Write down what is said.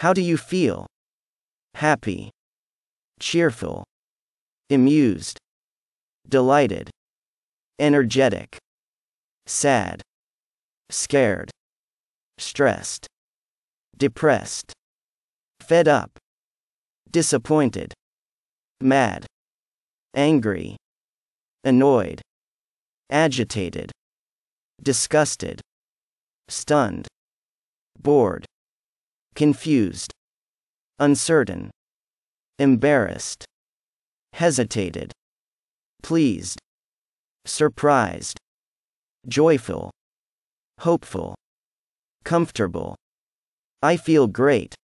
How do you feel? Happy. Cheerful. Amused. Delighted. Energetic. Sad. Scared. Stressed. Depressed. Fed up. Disappointed. Mad. Angry. Annoyed. Agitated. Disgusted. Stunned. Bored confused, uncertain, embarrassed, hesitated, pleased, surprised, joyful, hopeful, comfortable. I feel great.